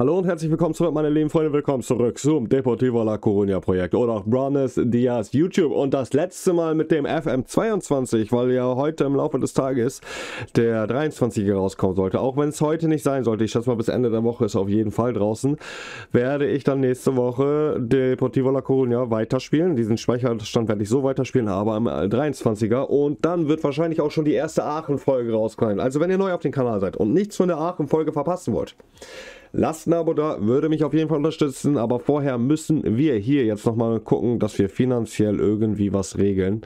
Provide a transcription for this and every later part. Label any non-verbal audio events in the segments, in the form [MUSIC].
Hallo und herzlich willkommen zurück, meine lieben Freunde. Willkommen zurück zum Deportivo La Coruña Projekt oder auch Branes Diaz YouTube. Und das letzte Mal mit dem FM22, weil ja heute im Laufe des Tages der 23 rauskommen sollte. Auch wenn es heute nicht sein sollte, ich schätze mal bis Ende der Woche ist auf jeden Fall draußen, werde ich dann nächste Woche Deportivo La Coruña weiterspielen. Diesen Speicherstand werde ich so weiterspielen, aber am 23er. Und dann wird wahrscheinlich auch schon die erste Aachen-Folge rauskommen. Also wenn ihr neu auf dem Kanal seid und nichts von der Aachen-Folge verpassen wollt, Lasst ein Abo da, würde mich auf jeden Fall unterstützen, aber vorher müssen wir hier jetzt nochmal gucken, dass wir finanziell irgendwie was regeln.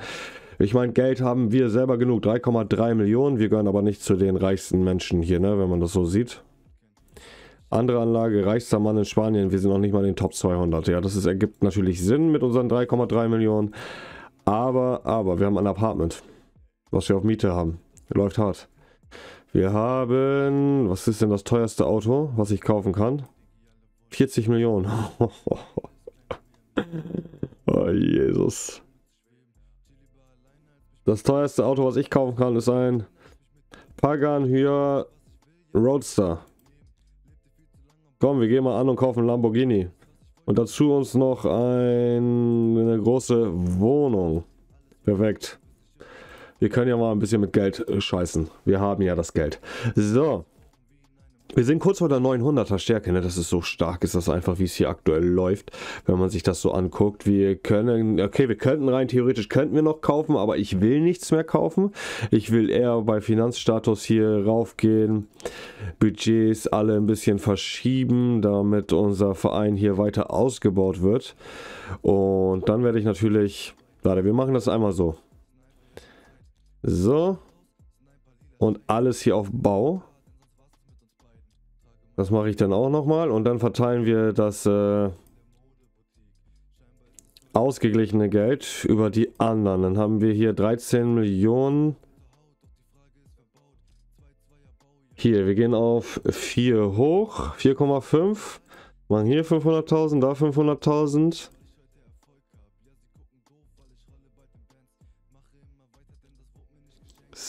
Ich meine, Geld haben wir selber genug, 3,3 Millionen, wir gehören aber nicht zu den reichsten Menschen hier, ne, wenn man das so sieht. Andere Anlage, reichster Mann in Spanien, wir sind noch nicht mal in den Top 200. Ja, das ist, ergibt natürlich Sinn mit unseren 3,3 Millionen. Aber, aber, wir haben ein Apartment, was wir auf Miete haben. Läuft hart. Wir haben, was ist denn das teuerste Auto, was ich kaufen kann? 40 Millionen. [LAUGHS] oh Jesus. Das teuerste Auto, was ich kaufen kann, ist ein Pagan hier Roadster. Komm, wir gehen mal an und kaufen Lamborghini. Und dazu uns noch ein, eine große Wohnung. Perfekt. Wir können ja mal ein bisschen mit Geld äh, scheißen. Wir haben ja das Geld. So. Wir sind kurz vor der 900er Stärke, ne? das ist so stark, ist das einfach, wie es hier aktuell läuft, wenn man sich das so anguckt. Wir können, okay, wir könnten rein theoretisch, könnten wir noch kaufen, aber ich will nichts mehr kaufen. Ich will eher bei Finanzstatus hier raufgehen, Budgets alle ein bisschen verschieben, damit unser Verein hier weiter ausgebaut wird. Und dann werde ich natürlich, warte, wir machen das einmal so. So. Und alles hier auf Bau. Das mache ich dann auch nochmal. Und dann verteilen wir das äh, ausgeglichene Geld über die anderen. Dann haben wir hier 13 Millionen. Hier, wir gehen auf 4 hoch, 4,5. Machen hier 500.000, da 500.000.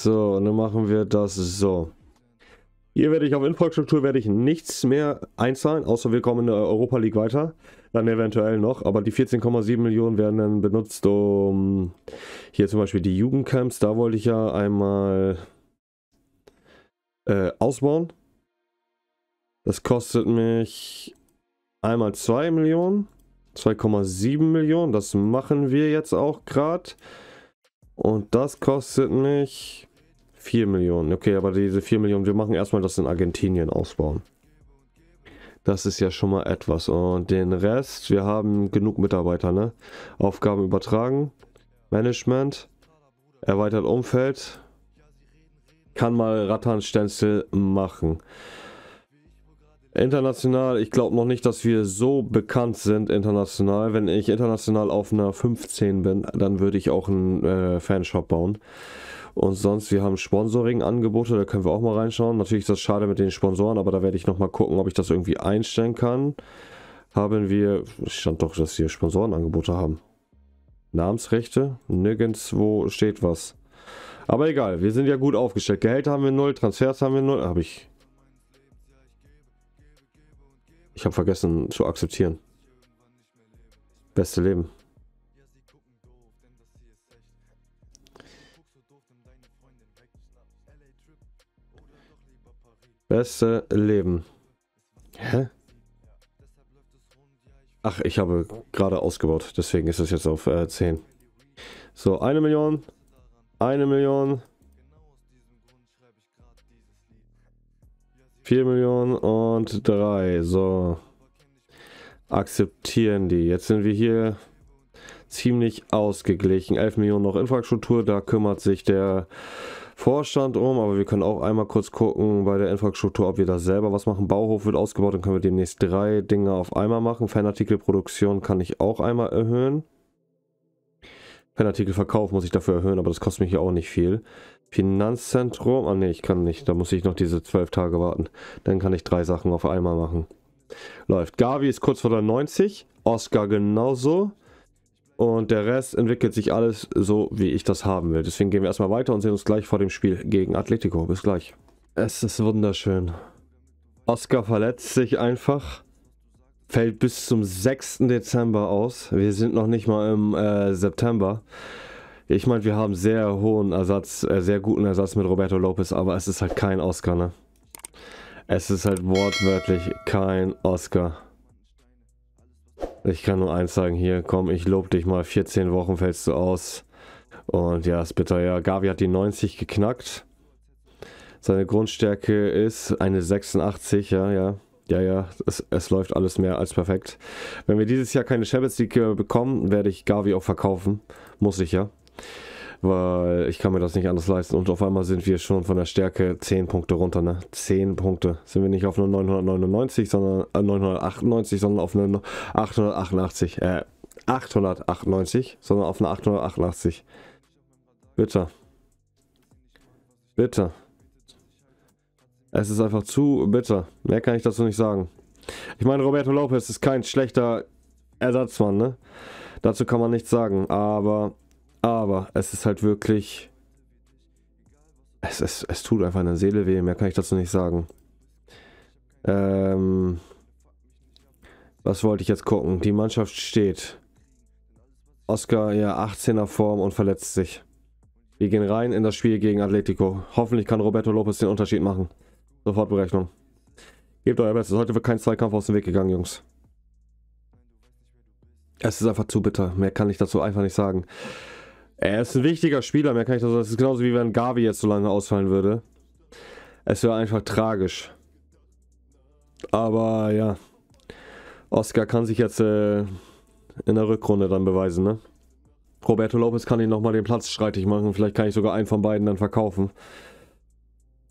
So, und dann machen wir das so. Hier werde ich auf Infrastruktur werde ich nichts mehr einzahlen, außer wir kommen in der Europa League weiter. Dann eventuell noch, aber die 14,7 Millionen werden dann benutzt, um hier zum Beispiel die Jugendcamps, da wollte ich ja einmal äh, ausbauen. Das kostet mich einmal 2 Millionen, 2,7 Millionen, das machen wir jetzt auch gerade. Und das kostet mich 4 Millionen. Okay, aber diese 4 Millionen, wir machen erstmal das in Argentinien ausbauen. Das ist ja schon mal etwas. Und den Rest, wir haben genug Mitarbeiter, ne? Aufgaben übertragen, Management, erweitert Umfeld, kann mal rattan machen. International, ich glaube noch nicht, dass wir so bekannt sind international. Wenn ich international auf einer 15 bin, dann würde ich auch einen äh, Fanshop bauen. Und sonst, wir haben Sponsoring-Angebote, da können wir auch mal reinschauen. Natürlich ist das schade mit den Sponsoren, aber da werde ich nochmal gucken, ob ich das irgendwie einstellen kann. Haben wir, stand doch, dass wir Sponsorenangebote haben. Namensrechte, nirgendwo steht was. Aber egal, wir sind ja gut aufgestellt. Gehälter haben wir null, Transfers haben wir null. Habe ich. Ich habe vergessen zu akzeptieren. Beste Leben. Beste Leben. Hä? Ach, ich habe gerade ausgebaut, deswegen ist es jetzt auf äh, 10. So, eine Million, eine Million, 4 Millionen und 3. So. Akzeptieren die. Jetzt sind wir hier ziemlich ausgeglichen. 11 Millionen noch Infrastruktur, da kümmert sich der Vorstand um, aber wir können auch einmal kurz gucken bei der Infrastruktur, ob wir da selber was machen. Bauhof wird ausgebaut, dann können wir demnächst drei Dinge auf einmal machen. Fanartikelproduktion kann ich auch einmal erhöhen. Fanartikelverkauf muss ich dafür erhöhen, aber das kostet mich ja auch nicht viel. Finanzzentrum, ah ne, ich kann nicht, da muss ich noch diese zwölf Tage warten. Dann kann ich drei Sachen auf einmal machen. Läuft. Gavi ist kurz vor der 90, Oscar genauso. Und der Rest entwickelt sich alles so, wie ich das haben will. Deswegen gehen wir erstmal weiter und sehen uns gleich vor dem Spiel gegen Atletico. Bis gleich. Es ist wunderschön. Oscar verletzt sich einfach. Fällt bis zum 6. Dezember aus. Wir sind noch nicht mal im äh, September. Ich meine, wir haben sehr hohen Ersatz, äh, sehr guten Ersatz mit Roberto Lopez, aber es ist halt kein Oscar, ne? Es ist halt wortwörtlich kein Oscar. Ich kann nur eins sagen hier, komm, ich lob dich mal, 14 Wochen fällst du aus. Und ja, ist bitter, ja. Gavi hat die 90 geknackt. Seine Grundstärke ist eine 86, ja, ja. Ja, ja, es, es läuft alles mehr als perfekt. Wenn wir dieses Jahr keine Champions League äh, bekommen, werde ich Gavi auch verkaufen. Muss ich ja weil ich kann mir das nicht anders leisten. Und auf einmal sind wir schon von der Stärke 10 Punkte runter, ne? 10 Punkte. Sind wir nicht auf nur 999, sondern äh, 998, sondern auf eine 888, äh, 898, sondern auf eine 888. Bitte. Bitter. Es ist einfach zu bitter. Mehr kann ich dazu nicht sagen. Ich meine, Roberto Lopez ist kein schlechter Ersatzmann, ne? Dazu kann man nichts sagen, aber aber es ist halt wirklich. Es, es, es tut einfach in der Seele weh, mehr kann ich dazu nicht sagen. Ähm, was wollte ich jetzt gucken? Die Mannschaft steht. Oscar ja 18er Form und verletzt sich. Wir gehen rein in das Spiel gegen Atletico. Hoffentlich kann Roberto Lopez den Unterschied machen. Sofort Berechnung. Gebt euer Bestes. Heute wird kein Zweikampf aus dem Weg gegangen, Jungs. Es ist einfach zu bitter. Mehr kann ich dazu einfach nicht sagen. Er ist ein wichtiger Spieler, mehr kann ich das sagen. Das ist genauso wie wenn Gavi jetzt so lange ausfallen würde. Es wäre einfach tragisch. Aber ja. Oscar kann sich jetzt äh, in der Rückrunde dann beweisen, ne? Roberto Lopez kann ihn nochmal den Platz streitig machen. Vielleicht kann ich sogar einen von beiden dann verkaufen.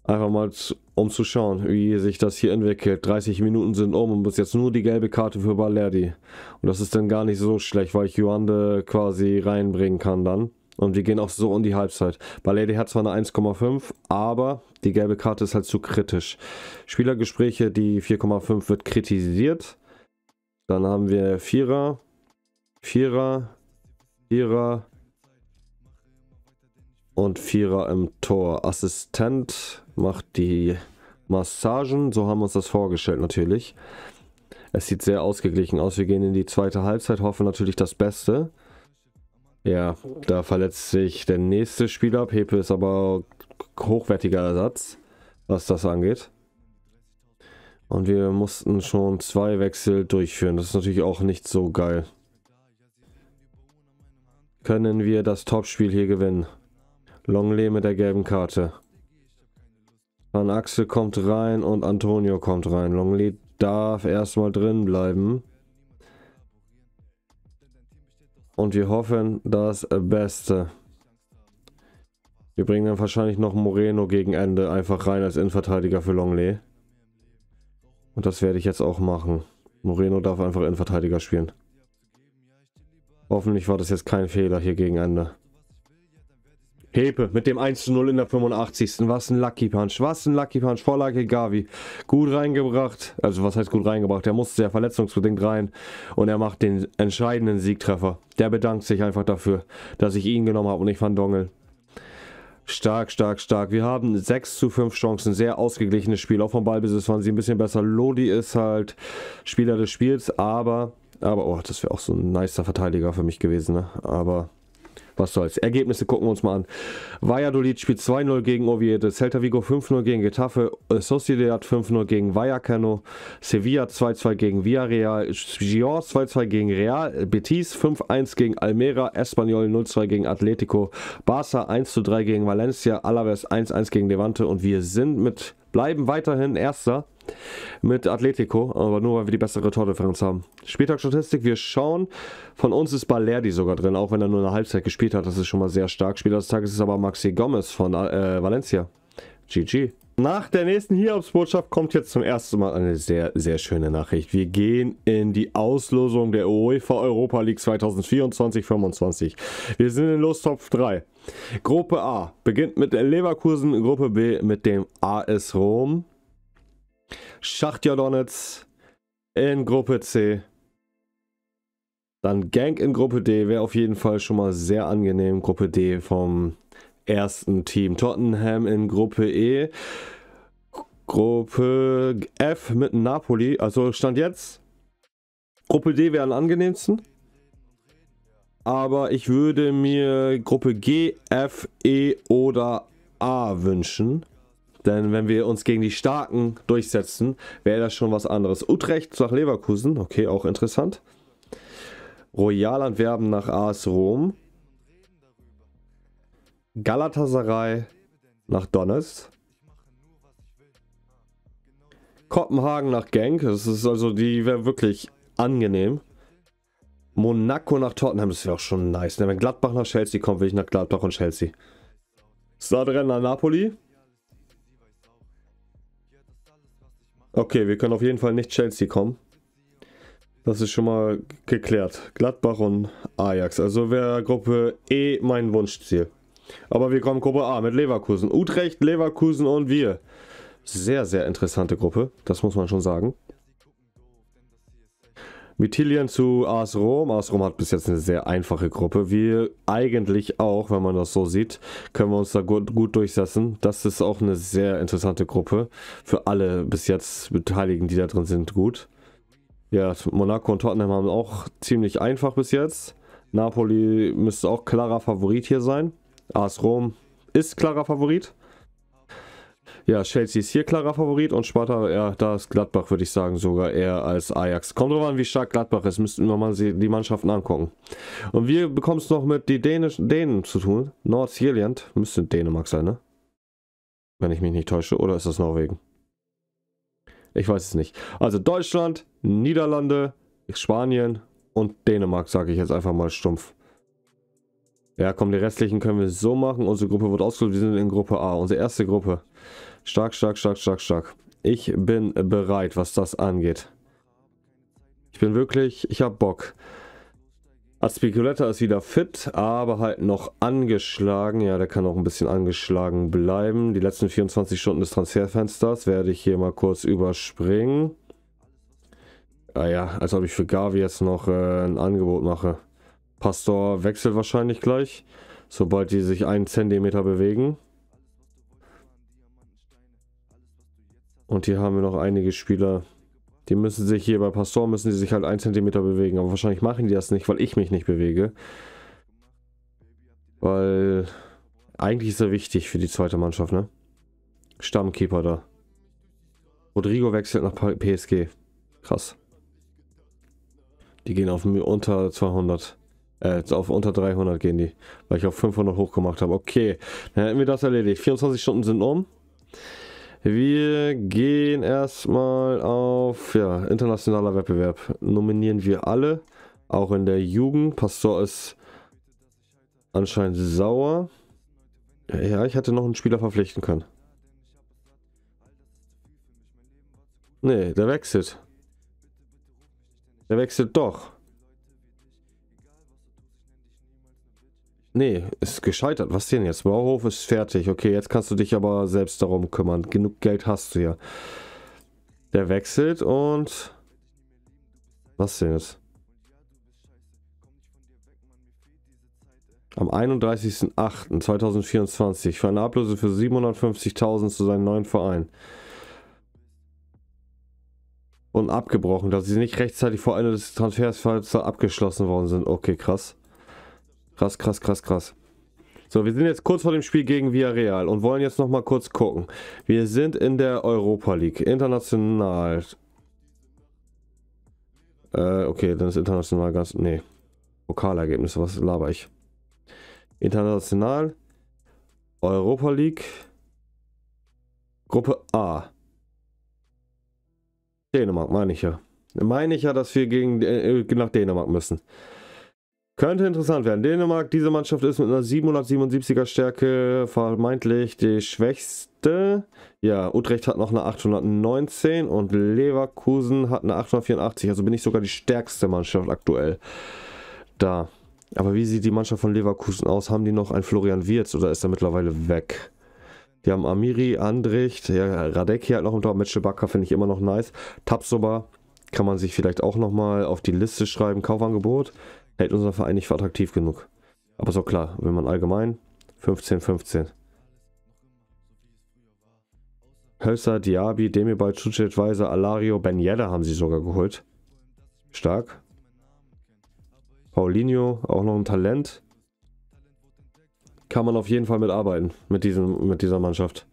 Einfach mal, um zu schauen, wie sich das hier entwickelt. 30 Minuten sind um und bis jetzt nur die gelbe Karte für Balerdi. Und das ist dann gar nicht so schlecht, weil ich Joande quasi reinbringen kann dann. Und wir gehen auch so in die Halbzeit. Baledi hat zwar eine 1,5, aber die gelbe Karte ist halt zu kritisch. Spielergespräche, die 4,5 wird kritisiert. Dann haben wir Vierer, Vierer, Vierer und Vierer im Tor. Assistent macht die Massagen, so haben wir uns das vorgestellt natürlich. Es sieht sehr ausgeglichen aus. Wir gehen in die zweite Halbzeit, hoffen natürlich das Beste. Ja, da verletzt sich der nächste Spieler. Pepe ist aber hochwertiger Ersatz, was das angeht. Und wir mussten schon zwei Wechsel durchführen. Das ist natürlich auch nicht so geil. Können wir das Topspiel hier gewinnen? Longley mit der gelben Karte. Van Axel kommt rein und Antonio kommt rein. Longley darf erstmal drin bleiben. und wir hoffen das Beste. Wir bringen dann wahrscheinlich noch Moreno gegen Ende einfach rein als Innenverteidiger für Longley. Und das werde ich jetzt auch machen. Moreno darf einfach Innenverteidiger spielen. Hoffentlich war das jetzt kein Fehler hier gegen Ende. Hepe mit dem 1 zu 0 in der 85. Was ein Lucky Punch. Was ein Lucky Punch. Vorlage Gavi. Gut reingebracht. Also was heißt gut reingebracht? Er musste ja verletzungsbedingt rein. Und er macht den entscheidenden Siegtreffer. Der bedankt sich einfach dafür, dass ich ihn genommen habe und nicht Van Dongel. Stark, stark, stark. Wir haben 6 zu 5 Chancen. Sehr ausgeglichenes Spiel. Auch vom Ballbesitz waren sie ein bisschen besser. Lodi ist halt Spieler des Spiels, aber... Aber, oh, das wäre auch so ein nicer Verteidiger für mich gewesen, ne? Aber was soll's. Ergebnisse gucken wir uns mal an. Valladolid spielt 2-0 gegen Oviedo, Celta Vigo 5-0 gegen Getafe, Sociedad 5-0 gegen Vallecano, Sevilla 2-2 gegen Villarreal, Gior 2-2 gegen Real, Betis 5-1 gegen Almera, Espanyol 0-2 gegen Atletico, Barca 1-3 gegen Valencia, Alaves 1-1 gegen Levante und wir sind mit bleiben weiterhin Erster mit Atletico, aber nur weil wir die bessere Tordifferenz haben. Spieltagsstatistik, wir schauen. Von uns ist Balerdi sogar drin, auch wenn er nur eine Halbzeit gespielt hat. Das ist schon mal sehr stark. Spieler des Tages ist aber Maxi Gomez von äh, Valencia. GG. Nach der nächsten Hiobsbotschaft kommt jetzt zum ersten Mal eine sehr, sehr schöne Nachricht. Wir gehen in die Auslosung der UEFA Europa League 2024-25. Wir sind in Lostopf 3. Gruppe A beginnt mit Leverkusen, Gruppe B mit dem AS Rom, Schachtja in Gruppe C. Dann Gang in Gruppe D wäre auf jeden Fall schon mal sehr angenehm. Gruppe D vom ersten Team. Tottenham in Gruppe E. Gruppe F mit Napoli. Also stand jetzt. Gruppe D wäre am angenehmsten. Aber ich würde mir Gruppe G, F, E oder A wünschen. Denn wenn wir uns gegen die Starken durchsetzen, wäre das schon was anderes. Utrecht nach Leverkusen, okay, auch interessant. Royal Antwerpen nach AS Rom. Galatasaray nach Donetsk. Kopenhagen nach Genk. Das ist also, die wäre wirklich angenehm. Monaco nach Tottenham, das wäre auch schon nice. Ne? Wenn Gladbach nach Chelsea kommt, will ich nach Gladbach und Chelsea. Stadren nach Napoli. Okay, wir können auf jeden Fall nicht Chelsea kommen. Das ist schon mal geklärt. Gladbach und Ajax. Also wäre Gruppe E mein Wunschziel. Aber wir kommen Gruppe A mit Leverkusen. Utrecht, Leverkusen und wir. Sehr, sehr interessante Gruppe. Das muss man schon sagen. Mitilien zu AS Rom. AS Rom hat bis jetzt eine sehr einfache Gruppe. Wir eigentlich auch, wenn man das so sieht, können wir uns da gut, gut durchsetzen. Das ist auch eine sehr interessante Gruppe. Für alle bis jetzt Beteiligten, die da drin sind, gut. Ja, Monaco und Tottenham haben auch ziemlich einfach bis jetzt. Napoli müsste auch klarer Favorit hier sein. AS Rom ist klarer Favorit. Ja, Chelsea ist hier klarer Favorit und Sparta, ja, da ist Gladbach, würde ich sagen, sogar eher als Ajax. Kommt drauf an, wie stark Gladbach ist, müssten wir mal die Mannschaften angucken. Und wir bekommen es noch mit den Dänischen, Dänen zu tun. Nordirland, müsste Dänemark sein, ne? Wenn ich mich nicht täusche, oder ist das Norwegen? Ich weiß es nicht. Also Deutschland, Niederlande, Spanien und Dänemark, sage ich jetzt einfach mal stumpf. Ja, komm, die restlichen können wir so machen. Unsere Gruppe wird ausgelöst. Wir sind in Gruppe A, unsere erste Gruppe. Stark, stark, stark, stark, stark. Ich bin bereit, was das angeht. Ich bin wirklich, ich hab Bock. Aspiculetta ist wieder fit, aber halt noch angeschlagen. Ja, der kann auch ein bisschen angeschlagen bleiben. Die letzten 24 Stunden des Transferfensters werde ich hier mal kurz überspringen. Ah ja, als ob ich für Gavi jetzt noch äh, ein Angebot mache. Pastor wechselt wahrscheinlich gleich, sobald die sich einen Zentimeter bewegen. Und hier haben wir noch einige Spieler. Die müssen sich hier bei Pastor müssen die sich halt einen Zentimeter bewegen. Aber wahrscheinlich machen die das nicht, weil ich mich nicht bewege. Weil eigentlich ist er wichtig für die zweite Mannschaft, ne? Stammkeeper da. Rodrigo wechselt nach PSG. Krass. Die gehen auf unter 200. Äh, jetzt auf unter 300 gehen die, weil ich auf 500 hochgemacht habe. Okay, dann hätten wir das erledigt. 24 Stunden sind um. Wir gehen erstmal auf ja, internationaler Wettbewerb. Nominieren wir alle, auch in der Jugend. Pastor ist anscheinend sauer. Ja, ich hätte noch einen Spieler verpflichten können. Nee, der wechselt. Der wechselt doch. Nee, ist gescheitert. Was denn jetzt? Bauhof ist fertig. Okay, jetzt kannst du dich aber selbst darum kümmern. Genug Geld hast du ja. Der wechselt und... Was denn jetzt? Am 31.08.2024 für eine Ablöse für 750.000 zu seinem neuen Verein. Und abgebrochen, dass sie nicht rechtzeitig vor Ende des Transfers abgeschlossen worden sind. Okay, krass. Krass, krass, krass, krass. So, wir sind jetzt kurz vor dem Spiel gegen Villarreal und wollen jetzt nochmal kurz gucken. Wir sind in der Europa League, international. Äh, okay, dann ist international ganz, nee. Pokalergebnisse, was laber ich? International, Europa League, Gruppe A. Dänemark, meine ich ja. Meine ich ja, dass wir gegen, äh, nach Dänemark müssen. Könnte interessant werden. Dänemark, diese Mannschaft ist mit einer 777er Stärke vermeintlich die schwächste. Ja, Utrecht hat noch eine 819 und Leverkusen hat eine 884. Also bin ich sogar die stärkste Mannschaft aktuell. Da. Aber wie sieht die Mannschaft von Leverkusen aus? Haben die noch einen Florian Wirz oder ist er mittlerweile weg? Die haben Amiri, Andricht, ja, Radecki hat noch im Tor. Mitchell Bakker finde ich immer noch nice. Tapsoba kann man sich vielleicht auch nochmal auf die Liste schreiben. Kaufangebot hält unser Verein nicht für attraktiv genug. Aber so klar, wenn man allgemein 15, 15. Hölzer, Diaby, Demibald, Cucic, Weiser, Alario, Ben Yedder haben sie sogar geholt. Stark. Paulinho, auch noch ein Talent. Kann man auf jeden Fall mitarbeiten, mit, diesem, mit dieser Mannschaft.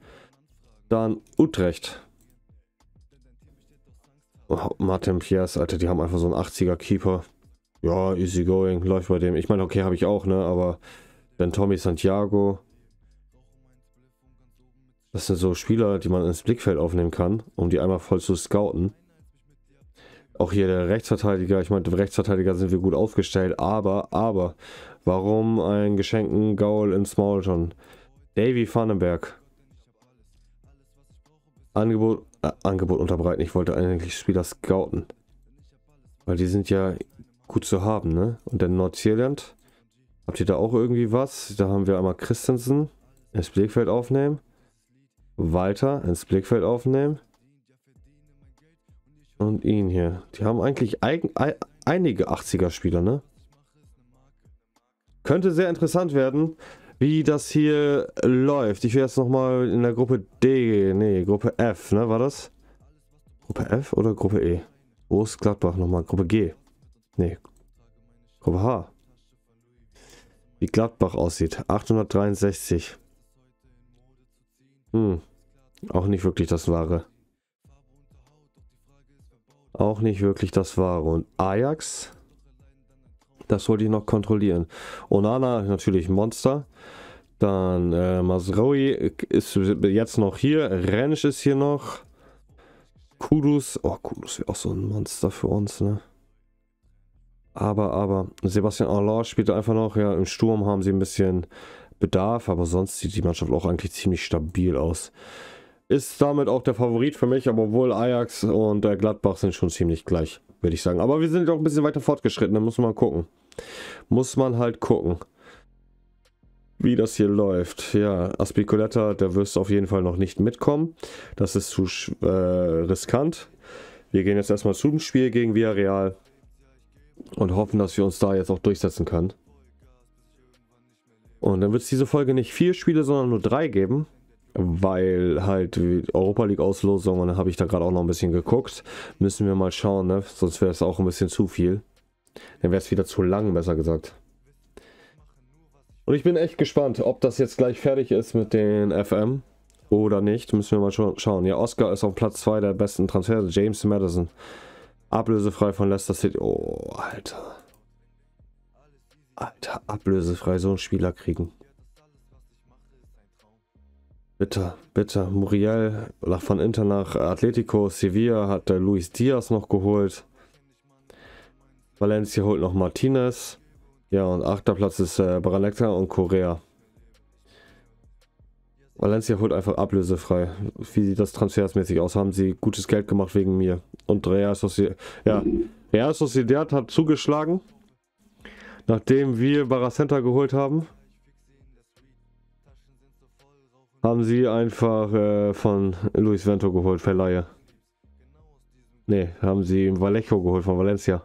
Dann Utrecht. Oh, Martin Piers, Alter, die haben einfach so einen 80er-Keeper ja, easy going, läuft bei dem. Ich meine, okay, habe ich auch, ne? Aber dann Tommy Santiago. Das sind so Spieler, die man ins Blickfeld aufnehmen kann, um die einmal voll zu scouten. Auch hier der Rechtsverteidiger, ich meine, Rechtsverteidiger sind wir gut aufgestellt, aber, aber, warum einen geschenkten Gaul ins Maul schon? Davy Vandenberg. Angebot, äh, Angebot unterbreiten, ich wollte eigentlich Spieler scouten. Weil die sind ja gut zu haben, ne? Und dann Nordirland. Habt ihr da auch irgendwie was? Da haben wir einmal Christensen ins Blickfeld aufnehmen. Walter ins Blickfeld aufnehmen. Und ihn hier. Die haben eigentlich eigen, einige 80er-Spieler, ne? Könnte sehr interessant werden, wie das hier läuft. Ich will jetzt nochmal in der Gruppe D, nee, Gruppe F, ne, war das? Gruppe F oder Gruppe E? Wo ist Gladbach nochmal, Gruppe G. Nee. Oha. wie Gladbach aussieht. 863. Hm. Auch nicht wirklich das Wahre. Auch nicht wirklich das Wahre. Und Ajax? Das wollte ich noch kontrollieren. Onana, natürlich Monster. Dann äh, Masraoui ist jetzt noch hier. Rensch ist hier noch. Kudus. Oh, Kudus wäre auch so ein Monster für uns, ne? Aber, aber, Sebastian Allard spielt einfach noch. Ja, im Sturm haben sie ein bisschen Bedarf, aber sonst sieht die Mannschaft auch eigentlich ziemlich stabil aus. Ist damit auch der Favorit für mich, aber obwohl Ajax und äh, Gladbach sind schon ziemlich gleich, würde ich sagen. Aber wir sind doch ein bisschen weiter fortgeschritten, da muss man gucken. Muss man halt gucken, wie das hier läuft. Ja, Aspicoletta, der wirst du auf jeden Fall noch nicht mitkommen. Das ist zu äh, riskant. Wir gehen jetzt erstmal zum Spiel gegen Villarreal. Und hoffen, dass wir uns da jetzt auch durchsetzen können. Und dann wird es diese Folge nicht vier Spiele, sondern nur drei geben. Weil halt Europa League Auslosung und da habe ich da gerade auch noch ein bisschen geguckt. Müssen wir mal schauen, ne? sonst wäre es auch ein bisschen zu viel. Dann wäre es wieder zu lang, besser gesagt. Und ich bin echt gespannt, ob das jetzt gleich fertig ist mit den FM oder nicht. Müssen wir mal schauen. Ja, Oscar ist auf Platz 2 der besten Transfers. James Madison. Ablösefrei von Leicester City. Oh, Alter. Alter, ablösefrei so einen Spieler kriegen. Bitte, bitte. Muriel von Inter nach Atletico. Sevilla hat der Luis Diaz noch geholt. Valencia holt noch Martinez. Ja, und achter Platz ist äh, Baranekta und Korea. Valencia holt einfach ablösefrei. Wie sieht das transfersmäßig aus? Haben sie gutes Geld gemacht wegen mir? Und Real Sociedad, ja, Real Sociedad hat zugeschlagen, nachdem wir Baracenta geholt haben. Haben sie einfach äh, von Luis Vento geholt, Verleihe. Ne, haben sie Vallejo geholt von Valencia.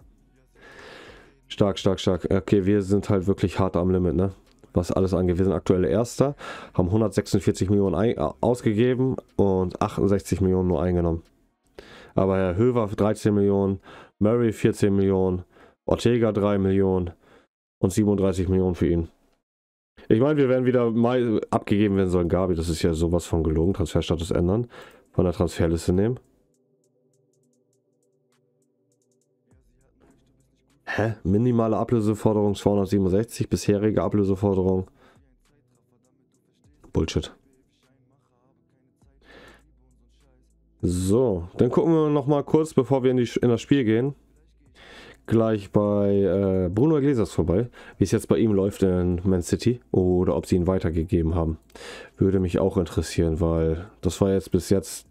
Stark, stark, stark. Okay, wir sind halt wirklich hart am Limit, ne? was alles angeht. Wir sind aktuell Erster, haben 146 Millionen ein, äh, ausgegeben und 68 Millionen nur eingenommen. Aber Herr Höver 13 Millionen, Murray 14 Millionen, Ortega 3 Millionen und 37 Millionen für ihn. Ich meine, wir werden wieder mal abgegeben werden sollen. Gabi, das ist ja sowas von gelogen. Transferstatus ändern, von der Transferliste nehmen. Hä? Minimale Ablöseforderung 267, bisherige Ablöseforderung. Bullshit. So, dann gucken wir nochmal kurz, bevor wir in, die, in das Spiel gehen, gleich bei äh, Bruno Iglesias vorbei, wie es jetzt bei ihm läuft in Man City oder ob sie ihn weitergegeben haben. Würde mich auch interessieren, weil das war jetzt bis jetzt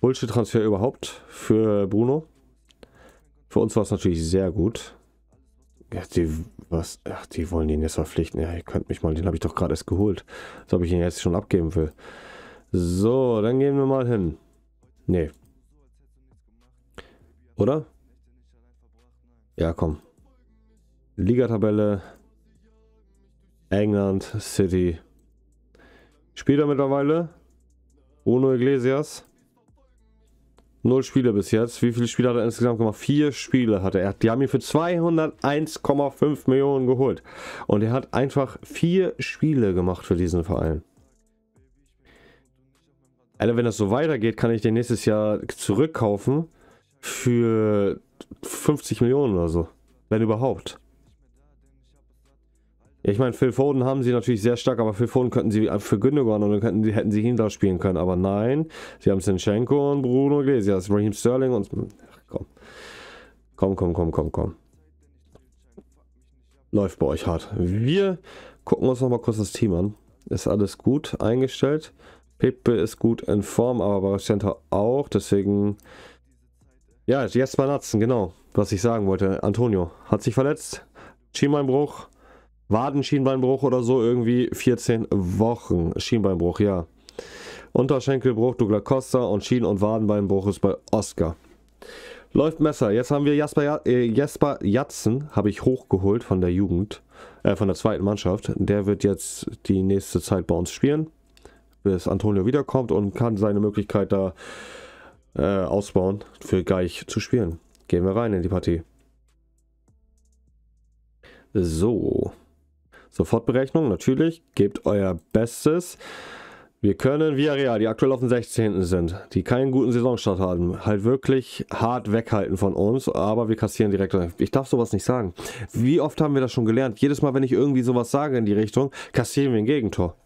Bullshit-Transfer überhaupt für Bruno. Für uns war es natürlich sehr gut. Ja, die, was? Ach, die wollen ihn jetzt verpflichten. Ja, ihr könnt mich mal, den habe ich doch gerade erst geholt. So ob ich ihn jetzt schon abgeben will. So, dann gehen wir mal hin. Nee. Oder? Ja, komm. Ligatabelle. England City. Spielt er mittlerweile? Bruno Iglesias. Null Spiele bis jetzt. Wie viele Spiele hat er insgesamt gemacht? Vier Spiele hat er. Die haben ihn für 201,5 Millionen geholt. Und er hat einfach vier Spiele gemacht für diesen Verein. Alter, wenn das so weitergeht, kann ich den nächstes Jahr zurückkaufen für 50 Millionen oder so. Wenn überhaupt. Ja, ich meine, Phil Foden haben sie natürlich sehr stark, aber Phil Foden könnten sie für Gündogan und dann könnten, hätten sie ihn da spielen können. Aber nein, sie haben Sinchenko und Bruno Iglesias, Raheem Sterling und... Ach, komm. Komm, komm, komm, komm, komm. Läuft bei euch hart. Wir gucken uns nochmal kurz das Team an. Ist alles gut eingestellt. Pepe ist gut in Form, aber Baracenta auch. Deswegen... Ja, jetzt mal Manatzen, genau. Was ich sagen wollte. Antonio hat sich verletzt. Schienbeinbruch. Wadenschienbeinbruch oder so, irgendwie 14 Wochen. Schienbeinbruch, ja. Unterschenkelbruch Douglas Costa und Schien- und Wadenbeinbruch ist bei Oscar. Läuft Messer. Jetzt haben wir Jasper, äh, Jasper Jatzen, habe ich hochgeholt von der Jugend, äh, von der zweiten Mannschaft. Der wird jetzt die nächste Zeit bei uns spielen, bis Antonio wiederkommt und kann seine Möglichkeit da äh, ausbauen, für Geich zu spielen. Gehen wir rein in die Partie. So. Sofortberechnung, natürlich. Gebt euer Bestes. Wir können Villarreal, die aktuell auf dem 16. sind, die keinen guten Saisonstart haben, halt wirklich hart weghalten von uns, aber wir kassieren direkt. Ich darf sowas nicht sagen. Wie oft haben wir das schon gelernt? Jedes Mal, wenn ich irgendwie sowas sage in die Richtung, kassieren wir ein Gegentor.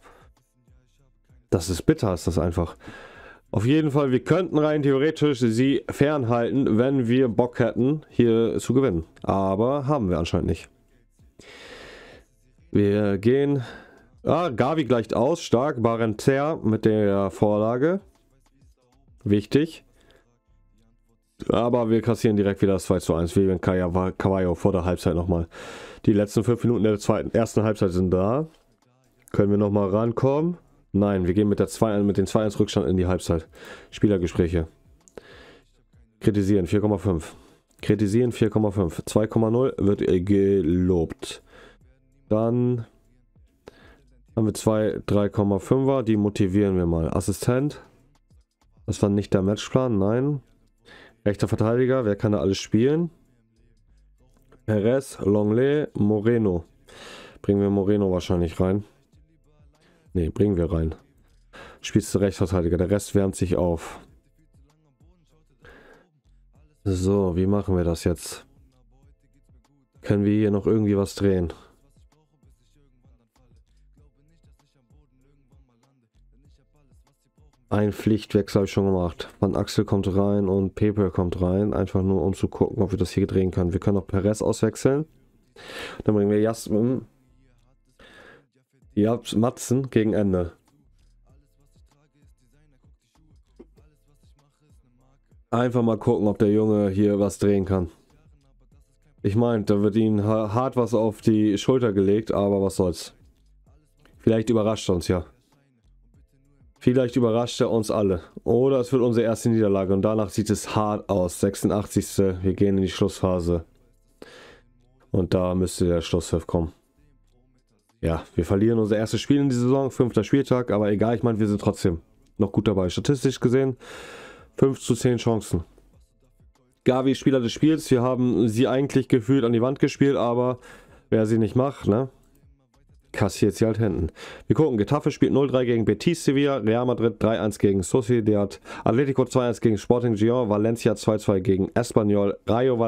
Das ist bitter, ist das einfach. Auf jeden Fall, wir könnten rein theoretisch sie fernhalten, wenn wir Bock hätten, hier zu gewinnen. Aber haben wir anscheinend nicht. Wir gehen... Ah, Gavi gleicht aus, stark. Barenter mit der Vorlage. Wichtig. Aber wir kassieren direkt wieder das 2 zu 1, Vivian wenn vor der Halbzeit nochmal. Die letzten 5 Minuten der zweiten, ersten Halbzeit sind da. Können wir nochmal rankommen? Nein, wir gehen mit, der 2, mit den 2-1 Rückstand in die Halbzeit. Spielergespräche. Kritisieren 4,5. Kritisieren 4,5. 2,0 wird gelobt. Dann haben wir zwei 3,5er, die motivieren wir mal. Assistent. Das war nicht der Matchplan, nein. Rechter Verteidiger, wer kann da alles spielen? Perez, Longley, Moreno. Bringen wir Moreno wahrscheinlich rein. Ne, bringen wir rein. Spielst du Rechtsverteidiger, der Rest wärmt sich auf. So, wie machen wir das jetzt? Können wir hier noch irgendwie was drehen? Ein Pflichtwechsel habe ich schon gemacht. Van Axel kommt rein und Pepe kommt rein. Einfach nur, um zu gucken, ob wir das hier drehen können. Wir können auch Perez auswechseln. Dann bringen wir Jasmin. Ja, Matzen gegen Ende. Einfach mal gucken, ob der Junge hier was drehen kann. Ich meine, da wird ihm hart was auf die Schulter gelegt, aber was soll's. Vielleicht überrascht er uns ja. Vielleicht überrascht er uns alle. Oder es wird unsere erste Niederlage und danach sieht es hart aus. 86. Wir gehen in die Schlussphase. Und da müsste der Schlusspfiff kommen. Ja, wir verlieren unser erstes Spiel in dieser Saison, fünfter Spieltag, aber egal, ich meine, wir sind trotzdem noch gut dabei. Statistisch gesehen 5 zu 10 Chancen. Gavi Spieler des Spiels, wir haben sie eigentlich gefühlt an die Wand gespielt, aber wer sie nicht macht, ne? kassiert sie halt hinten. Wir gucken, Getafe spielt 0-3 gegen Betis Sevilla, Real Madrid 3-1 gegen Sociedad, Atletico 2-1 gegen Sporting Gion, Valencia 2-2 gegen Espanyol, Rayo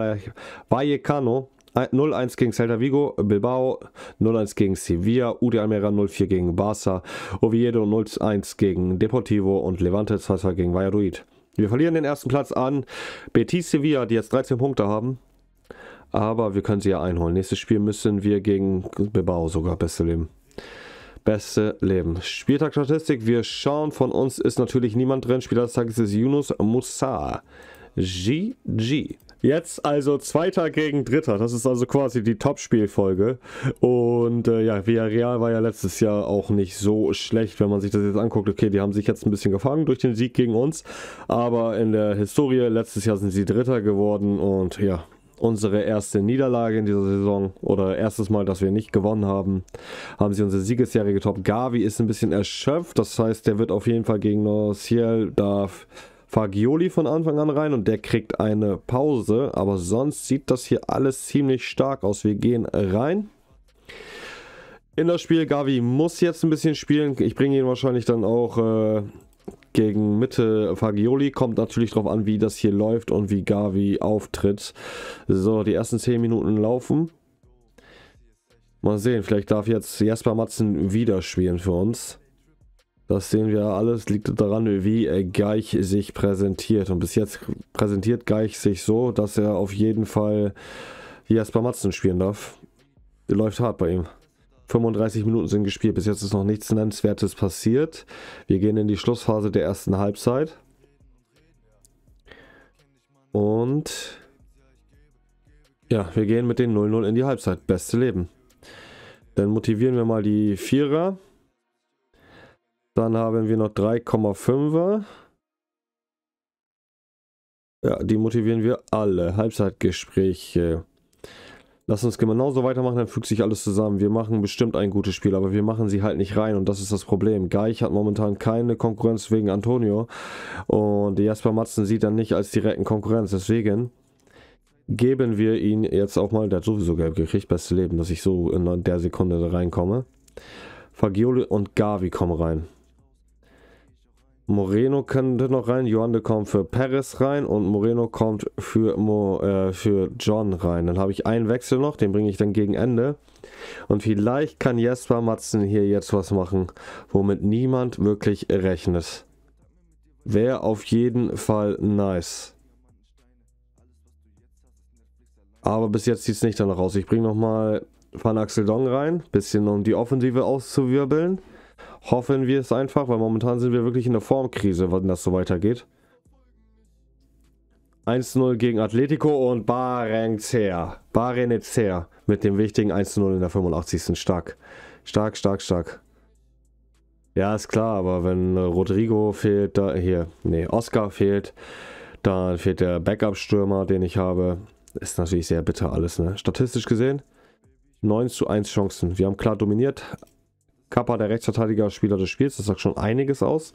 Vallecano 0-1 äh, gegen Celta Vigo, Bilbao 0-1 gegen Sevilla, Udi Almera 0-4 gegen Barça, Oviedo 0-1 gegen Deportivo und Levante 2-2 gegen Valladolid. Wir verlieren den ersten Platz an Betis Sevilla, die jetzt 13 Punkte haben. Aber wir können sie ja einholen. Nächstes Spiel müssen wir gegen Bilbao sogar beste leben. Beste Leben. Spieltagstatistik, wir schauen, von uns ist natürlich niemand drin. Spieler des Tages ist Yunus Musa. GG. Jetzt also Zweiter gegen Dritter. Das ist also quasi die Topspielfolge. Und äh, ja, Villarreal war ja letztes Jahr auch nicht so schlecht, wenn man sich das jetzt anguckt. Okay, die haben sich jetzt ein bisschen gefangen durch den Sieg gegen uns. Aber in der Historie, letztes Jahr sind sie Dritter geworden. Und ja, unsere erste Niederlage in dieser Saison oder erstes Mal, dass wir nicht gewonnen haben, haben sie unsere Siegesserie getoppt. Gavi ist ein bisschen erschöpft, das heißt, der wird auf jeden Fall gegen Nociel, da Fagioli von Anfang an rein und der kriegt eine Pause, aber sonst sieht das hier alles ziemlich stark aus. Wir gehen rein. In das Spiel, Gavi muss jetzt ein bisschen spielen. Ich bringe ihn wahrscheinlich dann auch äh, gegen Mitte Fagioli. Kommt natürlich darauf an, wie das hier läuft und wie Gavi auftritt. So, die ersten 10 Minuten laufen. Mal sehen, vielleicht darf jetzt Jasper Matzen wieder spielen für uns. Das sehen wir alles, liegt daran, wie Geich sich präsentiert. Und bis jetzt präsentiert Geich sich so, dass er auf jeden Fall Jasper Matzen spielen darf. Läuft hart bei ihm. 35 Minuten sind gespielt. Bis jetzt ist noch nichts Nennenswertes passiert. Wir gehen in die Schlussphase der ersten Halbzeit. Und ja, wir gehen mit den 0-0 in die Halbzeit. Beste Leben. Dann motivieren wir mal die Vierer. Dann haben wir noch 3,5er. Ja, die motivieren wir alle. Halbzeitgespräche lass uns genauso weitermachen, dann fügt sich alles zusammen. Wir machen bestimmt ein gutes Spiel, aber wir machen sie halt nicht rein und das ist das Problem. Geich hat momentan keine Konkurrenz wegen Antonio und Jasper Matzen sieht dann nicht als direkten Konkurrenz. Deswegen geben wir ihn jetzt auch mal, der hat sowieso gelb gekriegt, beste Leben, dass ich so in der Sekunde da reinkomme. Fagioli und Gavi kommen rein. Moreno könnte noch rein, Joande kommt für Perez rein und Moreno kommt für, Mo, äh, für John rein. Dann habe ich einen Wechsel noch, den bringe ich dann gegen Ende. Und vielleicht kann Jesper Matzen hier jetzt was machen, womit niemand wirklich rechnet. Wäre auf jeden Fall nice. Aber bis jetzt sieht es nicht danach aus. Ich bringe nochmal Van Axel Dong rein, bisschen um die Offensive auszuwirbeln hoffen wir es einfach, weil momentan sind wir wirklich in der Formkrise, wenn das so weitergeht. 1-0 gegen Atletico und Barenzer. Barenzer mit dem wichtigen 1-0 in der 85. Stark. Stark, stark, stark. Ja, ist klar, aber wenn Rodrigo fehlt, da hier, nee, Oscar fehlt, dann fehlt der Backup-Stürmer, den ich habe. Ist natürlich sehr bitter alles, ne? Statistisch gesehen 9 zu 1 Chancen. Wir haben klar dominiert, Kappa, der Rechtsverteidiger, Spieler des Spiels. Das sagt schon einiges aus.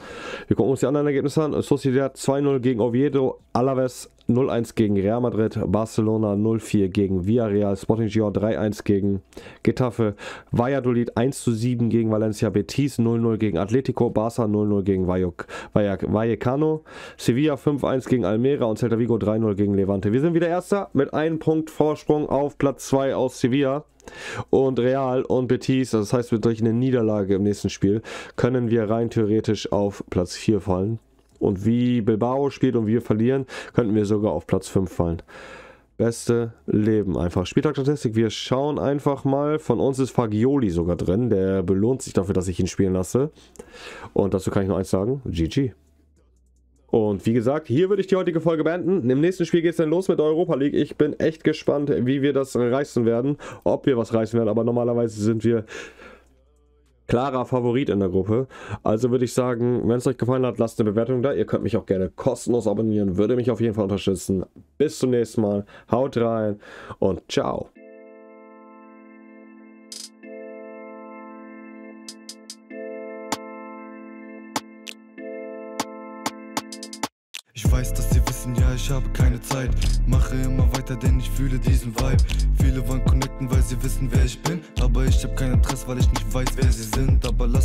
Wir gucken uns die anderen Ergebnisse an. Sociedad 2-0 gegen Oviedo, Alaves 0-1 gegen Real Madrid, Barcelona 0-4 gegen Villarreal, Sporting Gijón 3-1 gegen Getafe, Valladolid 1-7 gegen Valencia Betis, 0-0 gegen Atletico, Barca 0-0 gegen Vallecano, Sevilla 5-1 gegen Almera und Celta Vigo 3-0 gegen Levante. Wir sind wieder Erster mit einem Punkt Vorsprung auf Platz 2 aus Sevilla. Und Real und Betis, also das heißt wir durch eine Niederlage im nächsten Spiel, können wir rein theoretisch auf Platz 4 fallen. Und wie Bilbao spielt und wir verlieren, könnten wir sogar auf Platz 5 fallen. Beste Leben einfach. Spieltagstatistik, wir schauen einfach mal. Von uns ist Fagioli sogar drin. Der belohnt sich dafür, dass ich ihn spielen lasse. Und dazu kann ich nur eins sagen. GG. Und wie gesagt, hier würde ich die heutige Folge beenden. Im nächsten Spiel geht es dann los mit der Europa League. Ich bin echt gespannt, wie wir das reißen werden. Ob wir was reißen werden, aber normalerweise sind wir klarer Favorit in der Gruppe. Also würde ich sagen, wenn es euch gefallen hat, lasst eine Bewertung da. Ihr könnt mich auch gerne kostenlos abonnieren, würde mich auf jeden Fall unterstützen. Bis zum nächsten Mal, haut rein und ciao. ich habe keine Zeit. Mache immer weiter, denn ich fühle diesen Vibe. Viele wollen connecten, weil sie wissen, wer ich bin. Aber ich habe kein Interesse, weil ich nicht weiß, wer sie sind. Aber lass